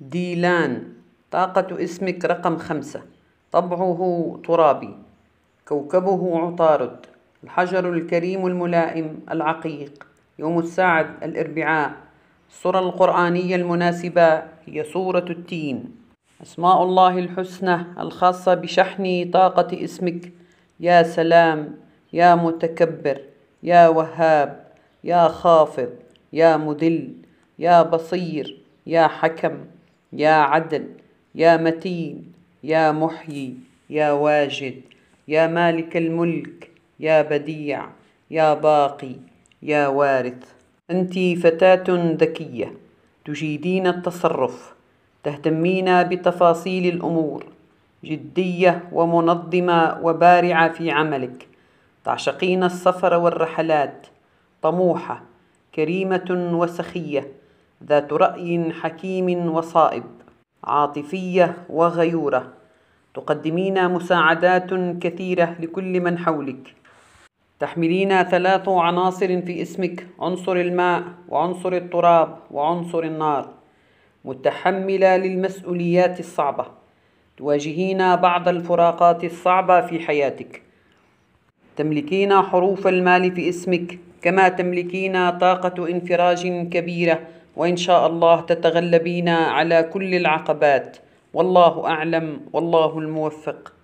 ديلان طاقة اسمك رقم خمسة طبعه ترابي كوكبه عطارد الحجر الكريم الملائم العقيق يوم الساعد الأربعاء الصورة القرآنية المناسبة هي سورة التين أسماء الله الحسنى الخاصة بشحن طاقة اسمك يا سلام يا متكبر يا وهاب يا خافض يا مدل يا بصير يا حكم يا عدل يا متين يا محيي يا واجد يا مالك الملك يا بديع يا باقي يا وارث انت فتاه ذكيه تجيدين التصرف تهتمين بتفاصيل الامور جديه ومنظمه وبارعه في عملك تعشقين السفر والرحلات طموحه كريمه وسخيه ذات رأي حكيم وصائب عاطفية وغيورة تقدمين مساعدات كثيرة لكل من حولك تحملين ثلاث عناصر في اسمك عنصر الماء وعنصر التراب وعنصر النار متحملة للمسؤوليات الصعبة تواجهين بعض الفراقات الصعبة في حياتك تملكين حروف المال في اسمك كما تملكين طاقة انفراج كبيرة وإن شاء الله تتغلبين على كل العقبات والله أعلم والله الموفق